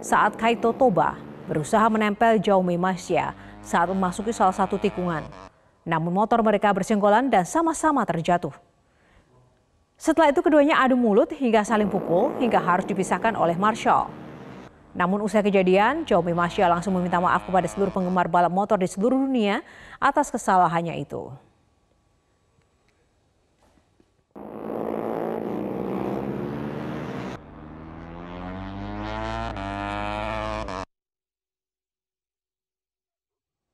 saat Kaito Toba berusaha menempel Jaume Masya saat memasuki salah satu tikungan. Namun motor mereka bersenggolan dan sama-sama terjatuh. Setelah itu keduanya adu mulut hingga saling pukul hingga harus dipisahkan oleh Marshall. Namun usai kejadian, Jaume Masya langsung meminta maaf kepada seluruh penggemar balap motor di seluruh dunia atas kesalahannya itu.